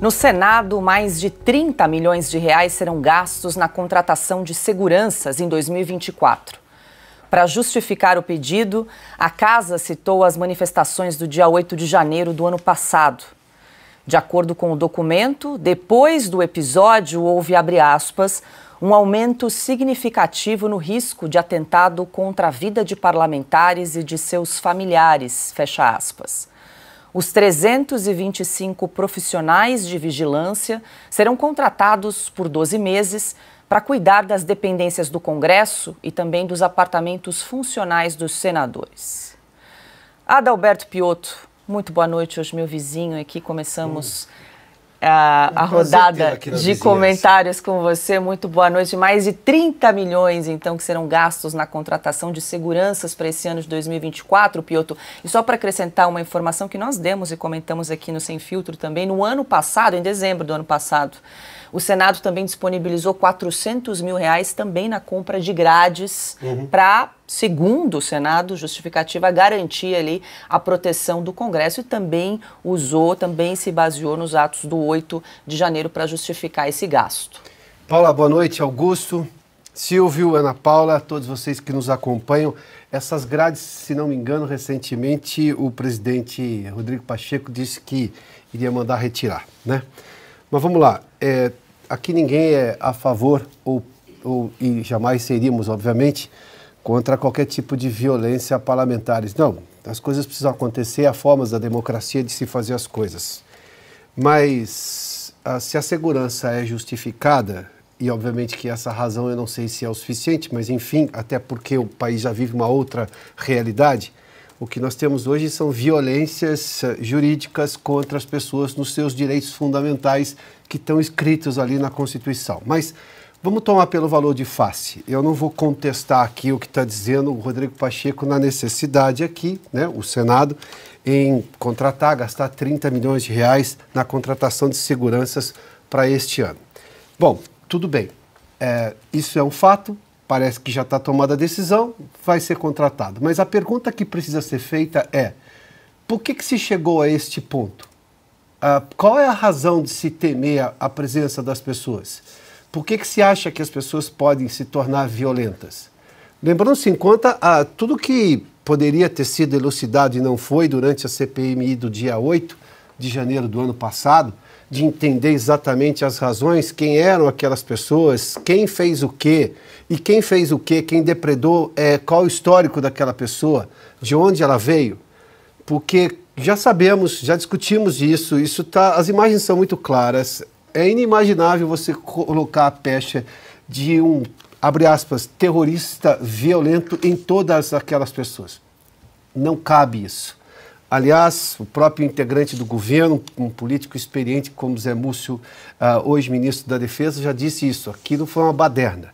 No Senado, mais de 30 milhões de reais serão gastos na contratação de seguranças em 2024. Para justificar o pedido, a Casa citou as manifestações do dia 8 de janeiro do ano passado. De acordo com o documento, depois do episódio houve, abre aspas, um aumento significativo no risco de atentado contra a vida de parlamentares e de seus familiares, fecha aspas. Os 325 profissionais de vigilância serão contratados por 12 meses para cuidar das dependências do Congresso e também dos apartamentos funcionais dos senadores. Adalberto Piotto, muito boa noite, hoje meu vizinho aqui. Começamos. Hum a, a rodada de vizinhança. comentários com você. Muito boa noite. Mais de 30 milhões, então, que serão gastos na contratação de seguranças para esse ano de 2024, Pioto. E só para acrescentar uma informação que nós demos e comentamos aqui no Sem Filtro também, no ano passado, em dezembro do ano passado, o Senado também disponibilizou 400 mil reais também na compra de grades uhum. para, segundo o Senado, justificativa garantir ali a proteção do Congresso e também usou, também se baseou nos atos do 8 de janeiro para justificar esse gasto. Paula, boa noite. Augusto, Silvio, Ana Paula, todos vocês que nos acompanham. Essas grades, se não me engano, recentemente o presidente Rodrigo Pacheco disse que iria mandar retirar, né? Mas vamos lá. É, aqui ninguém é a favor ou, ou e jamais seríamos, obviamente, contra qualquer tipo de violência a parlamentares. Não, as coisas precisam acontecer, há formas da democracia de se fazer as coisas. Mas a, ah, se a segurança é justificada, e obviamente que essa razão eu não sei se é o suficiente, mas enfim, até porque o país já vive uma outra realidade, o que nós temos hoje são violências eh, jurídicas contra as pessoas nos seus direitos fundamentais que estão escritos ali na Constituição. Mas vamos tomar pelo valor de face. Eu não vou contestar aqui o que está dizendo o Rodrigo Pacheco na necessidade aqui, né, o Senado, em contratar, gastar 30 milhões de reais na contratação de seguranças para este ano. Bom, tudo bem. É, isso é um fato, parece que já está tomada a decisão, vai ser contratado. Mas a pergunta que precisa ser feita é: por que, que se chegou a este ponto? Ah, qual é a razão de se temer a, a presença das pessoas? Por que, que se acha que as pessoas podem se tornar violentas? Lembrando-se em conta ah, tudo que poderia ter sido elucidado e não foi durante a CPMI do dia 8 de janeiro do ano passado, de entender exatamente as razões, quem eram aquelas pessoas, quem fez o quê e quem fez o quê, quem depredou, é, qual o histórico daquela pessoa, de onde ela veio. Porque já sabemos, já discutimos isso, isso tá, as imagens são muito claras. É inimaginável você colocar a pecha de um, abre aspas, terrorista violento em todas aquelas pessoas. Não cabe isso. Aliás, o próprio integrante do governo, um político experiente como Zé Múcio, hoje ah, ministro da Defesa, já disse isso. Aquilo foi uma baderna.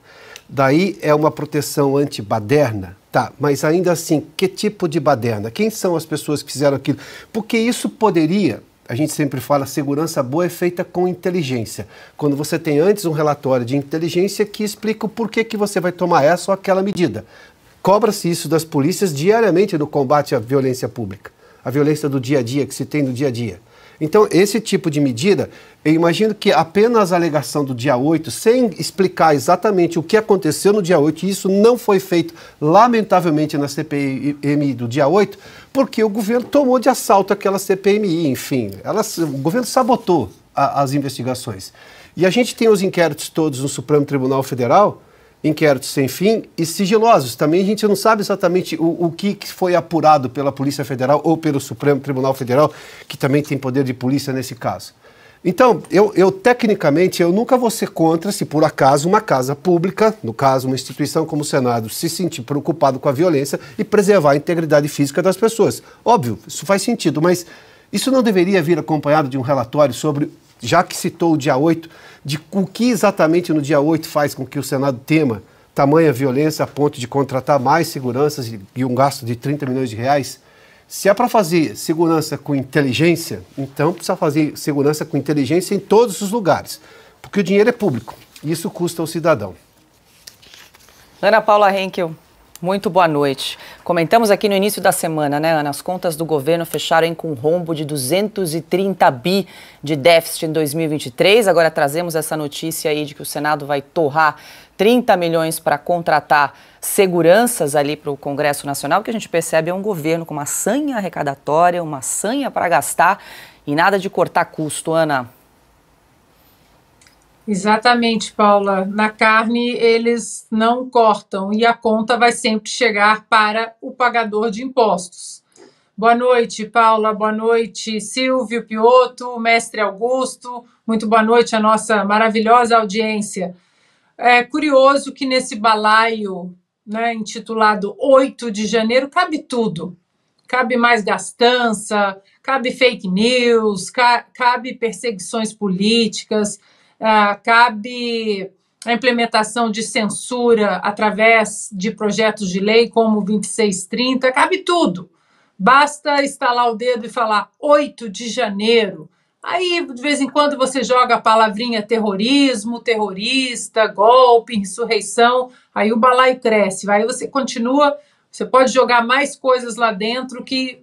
Daí é uma proteção anti-baderna? Tá, mas ainda assim, que tipo de baderna? Quem são as pessoas que fizeram aquilo? Porque isso poderia, a gente sempre fala, segurança boa é feita com inteligência. Quando você tem antes um relatório de inteligência que explica o porquê que você vai tomar essa ou aquela medida. Cobra-se isso das polícias diariamente no combate à violência pública a violência do dia a dia que se tem no dia a dia. Então, esse tipo de medida, eu imagino que apenas a alegação do dia 8, sem explicar exatamente o que aconteceu no dia 8, e isso não foi feito, lamentavelmente, na CPMI do dia 8, porque o governo tomou de assalto aquela CPMI, enfim. Ela, o governo sabotou a, as investigações. E a gente tem os inquéritos todos no Supremo Tribunal Federal, inquéritos sem fim e sigilosos. Também a gente não sabe exatamente o, o que foi apurado pela Polícia Federal ou pelo Supremo Tribunal Federal, que também tem poder de polícia nesse caso. Então, eu, eu, tecnicamente, eu nunca vou ser contra se por acaso uma casa pública, no caso uma instituição como o Senado, se sentir preocupado com a violência e preservar a integridade física das pessoas. Óbvio, isso faz sentido, mas isso não deveria vir acompanhado de um relatório sobre já que citou o dia 8, de o que exatamente no dia 8 faz com que o Senado tema tamanha violência a ponto de contratar mais seguranças e um gasto de 30 milhões de reais? Se é para fazer segurança com inteligência, então precisa fazer segurança com inteligência em todos os lugares, porque o dinheiro é público e isso custa ao cidadão. Ana Paula Henkel. Muito boa noite. Comentamos aqui no início da semana, né, Ana? As contas do governo fecharam com um rombo de 230 bi de déficit em 2023. Agora trazemos essa notícia aí de que o Senado vai torrar 30 milhões para contratar seguranças ali para o Congresso Nacional, que a gente percebe é um governo com uma sanha arrecadatória, uma sanha para gastar e nada de cortar custo, Ana. Exatamente, Paula. Na carne eles não cortam e a conta vai sempre chegar para o pagador de impostos. Boa noite, Paula. Boa noite, Silvio Piotto, mestre Augusto. Muito boa noite à nossa maravilhosa audiência. É curioso que nesse balaio né, intitulado 8 de janeiro cabe tudo. Cabe mais gastança, cabe fake news, ca cabe perseguições políticas ah, cabe a implementação de censura através de projetos de lei como o 2630, cabe tudo. Basta estalar o dedo e falar 8 de janeiro. Aí, de vez em quando, você joga a palavrinha terrorismo, terrorista, golpe, insurreição. Aí o balaio cresce. Aí você continua, você pode jogar mais coisas lá dentro que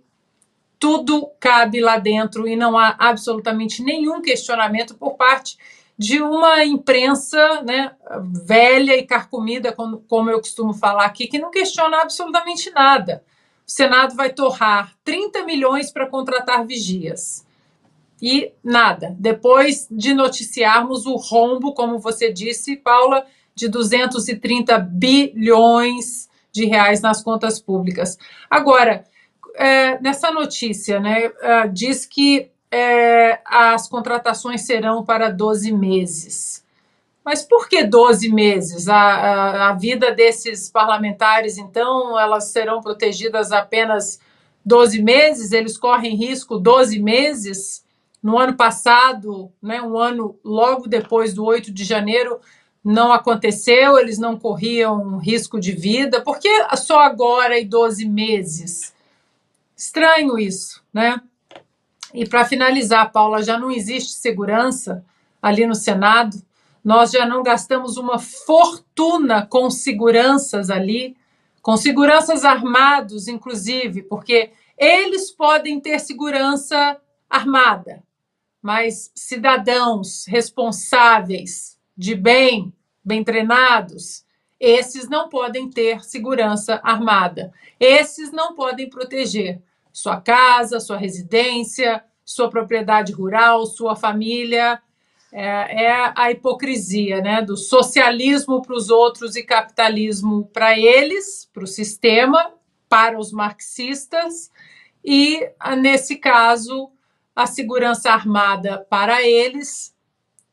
tudo cabe lá dentro e não há absolutamente nenhum questionamento por parte de uma imprensa né, velha e carcomida, como, como eu costumo falar aqui, que não questiona absolutamente nada. O Senado vai torrar 30 milhões para contratar vigias. E nada. Depois de noticiarmos o rombo, como você disse, Paula, de 230 bilhões de reais nas contas públicas. Agora, é, nessa notícia, né, ah, diz que é, as contratações serão para 12 meses. Mas por que 12 meses? A, a, a vida desses parlamentares, então, elas serão protegidas apenas 12 meses? Eles correm risco 12 meses? No ano passado, né, um ano logo depois do 8 de janeiro, não aconteceu, eles não corriam risco de vida. Por que só agora e 12 meses? Estranho isso, né? E para finalizar, Paula, já não existe segurança ali no Senado. Nós já não gastamos uma fortuna com seguranças ali, com seguranças armados, inclusive, porque eles podem ter segurança armada, mas cidadãos responsáveis, de bem, bem treinados, esses não podem ter segurança armada, esses não podem proteger sua casa, sua residência, sua propriedade rural, sua família. É, é a hipocrisia né? do socialismo para os outros e capitalismo para eles, para o sistema, para os marxistas, e, ah, nesse caso, a segurança armada para eles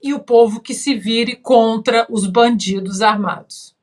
e o povo que se vire contra os bandidos armados.